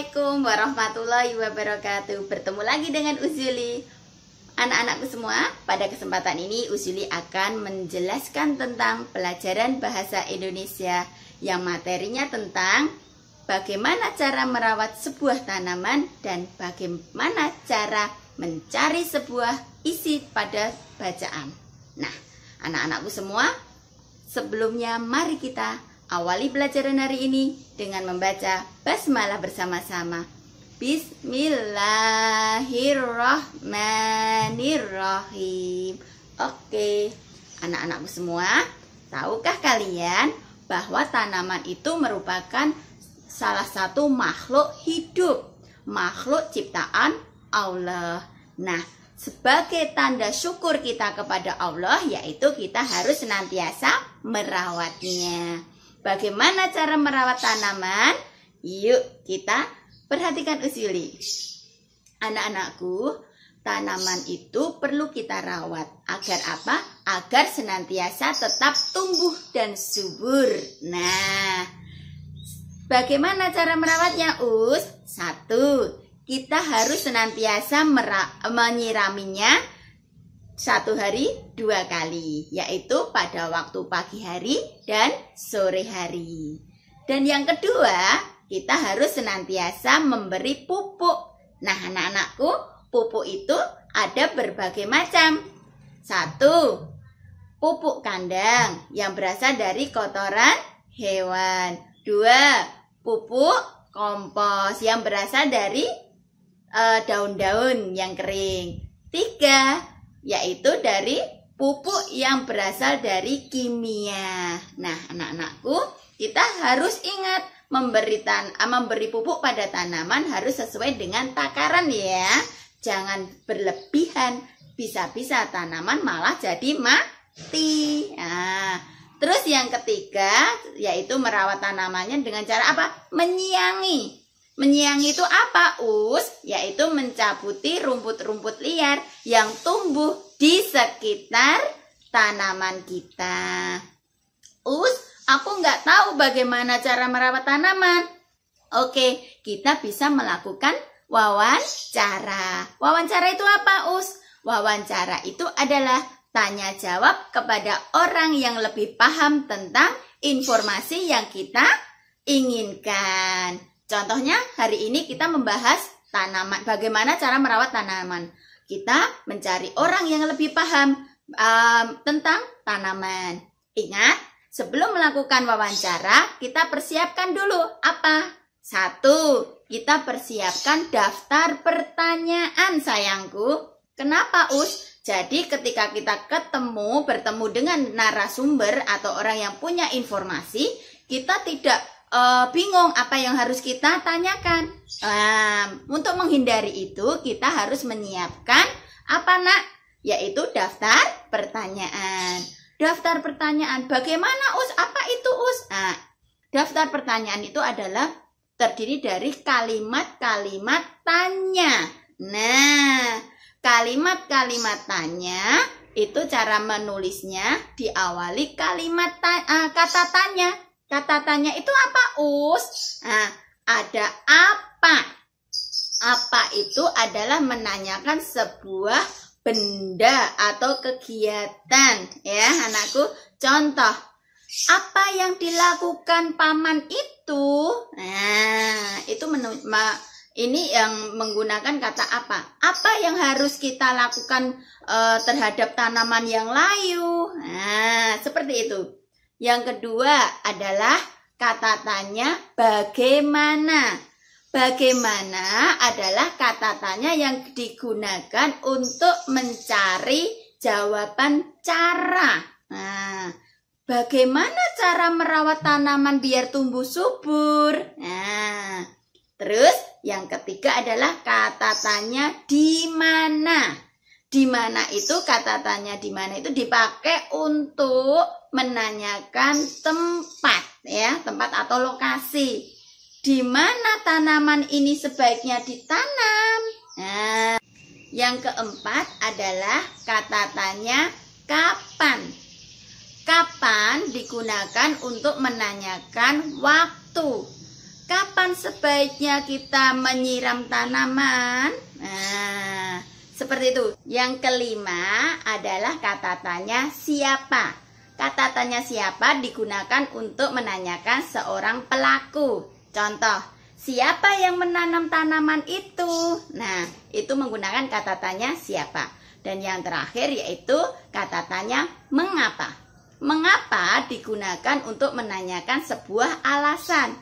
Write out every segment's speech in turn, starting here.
Assalamualaikum warahmatullahi wabarakatuh Bertemu lagi dengan Uzuli Anak-anakku semua, pada kesempatan ini Uzuli akan menjelaskan tentang pelajaran bahasa Indonesia Yang materinya tentang bagaimana cara merawat sebuah tanaman Dan bagaimana cara mencari sebuah isi pada bacaan Nah, anak-anakku semua Sebelumnya mari kita Awali pelajaran hari ini dengan membaca basmalah bersama-sama. Bismillahirrahmanirrahim. Oke, anak-anakku semua, tahukah kalian bahwa tanaman itu merupakan salah satu makhluk hidup, makhluk ciptaan Allah. Nah, sebagai tanda syukur kita kepada Allah yaitu kita harus senantiasa merawatnya. Bagaimana cara merawat tanaman? Yuk kita perhatikan usuli. Anak-anakku, tanaman itu perlu kita rawat. Agar apa? Agar senantiasa tetap tumbuh dan subur. Nah, bagaimana cara merawatnya, Us? Satu, kita harus senantiasa menyiraminya satu hari dua kali, yaitu pada waktu pagi hari dan sore hari. Dan yang kedua, kita harus senantiasa memberi pupuk. Nah, anak-anakku, pupuk itu ada berbagai macam. Satu, pupuk kandang yang berasal dari kotoran hewan. Dua, pupuk kompos yang berasal dari eh, daun-daun uh, yang kering. Tiga, yaitu dari pupuk yang berasal dari kimia. Nah, anak-anakku, kita harus ingat memberi tan ah, memberi pupuk pada tanaman harus sesuai dengan takaran ya. Jangan berlebihan, bisa-bisa tanaman malah jadi mati. Nah, Terus yang ketiga yaitu merawat tanamannya dengan cara apa? Menyiangi. Menyiang itu apa? Us, yaitu mencabuti rumput-rumput liar yang tumbuh di sekitar tanaman kita. Us, aku nggak tahu bagaimana cara merawat tanaman. Oke, kita bisa melakukan wawancara. Wawancara itu apa, Us? Wawancara itu adalah tanya jawab kepada orang yang lebih paham tentang informasi yang kita inginkan. Contohnya hari ini kita membahas tanaman, bagaimana cara merawat tanaman. Kita mencari orang yang lebih paham um, tentang tanaman. Ingat, sebelum melakukan wawancara, kita persiapkan dulu apa? Satu, kita persiapkan daftar pertanyaan sayangku. Kenapa us? Jadi ketika kita ketemu, bertemu dengan narasumber atau orang yang punya informasi, kita tidak uh, bingung apa yang harus kita tanyakan. untuk menghindari itu kita harus menyiapkan apa nak? Yaitu daftar pertanyaan. Daftar pertanyaan bagaimana us? Apa itu us? Nah, daftar pertanyaan itu adalah terdiri dari kalimat-kalimat tanya. Nah, kalimat-kalimat tanya itu cara menulisnya diawali kalimat ta eh, kata tanya Kata tanya itu apa, Us? Nah, ada apa? Apa itu adalah menanyakan sebuah benda atau kegiatan, ya anakku. Contoh, apa yang dilakukan paman itu? Nah, itu menu, ini yang menggunakan kata apa? Apa yang harus kita lakukan e, terhadap tanaman yang layu? Nah, seperti itu. Yang kedua adalah kata tanya bagaimana. Bagaimana adalah kata tanya yang digunakan untuk mencari jawaban cara. Nah, bagaimana cara merawat tanaman biar tumbuh subur? Nah, terus yang ketiga adalah kata tanya di mana di mana itu kata tanya di mana itu dipakai untuk menanyakan tempat ya, tempat atau lokasi. Di mana tanaman ini sebaiknya ditanam? Nah, yang keempat adalah kata tanya kapan. Kapan digunakan untuk menanyakan waktu. Kapan sebaiknya kita menyiram tanaman? Nah, seperti itu. Yang kelima adalah kata tanya siapa. Kata tanya siapa digunakan untuk menanyakan seorang pelaku. Contoh, siapa yang menanam tanaman itu? Nah, itu menggunakan kata tanya siapa. Dan yang terakhir yaitu kata tanya mengapa. Mengapa digunakan untuk menanyakan sebuah alasan.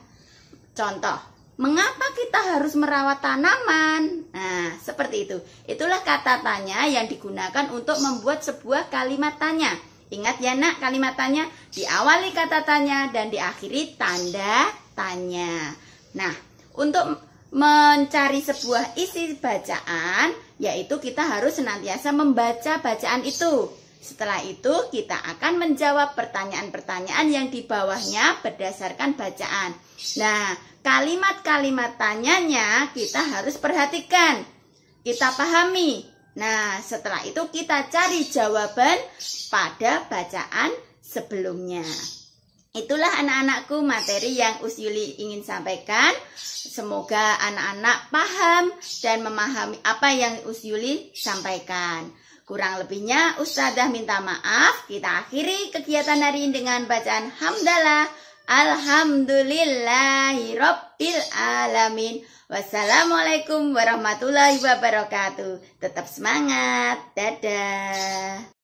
Contoh, Mengapa kita harus merawat tanaman? Nah, seperti itu. Itulah kata tanya yang digunakan untuk membuat sebuah kalimat tanya. Ingat ya nak, kalimat tanya diawali kata tanya dan diakhiri tanda tanya. Nah, untuk mencari sebuah isi bacaan, yaitu kita harus senantiasa membaca bacaan itu. Setelah itu kita akan menjawab pertanyaan-pertanyaan yang di bawahnya berdasarkan bacaan. Nah, kalimat-kalimat tanyanya kita harus perhatikan. Kita pahami. Nah, setelah itu kita cari jawaban pada bacaan sebelumnya. Itulah anak-anakku materi yang Usyuli ingin sampaikan. Semoga anak-anak paham dan memahami apa yang Usyuli sampaikan. Kurang lebihnya Ustazah minta maaf. Kita akhiri kegiatan hari ini dengan bacaan hamdalah. Alhamdulillahirabbil alamin. Wassalamualaikum warahmatullahi wabarakatuh. Tetap semangat. Dadah.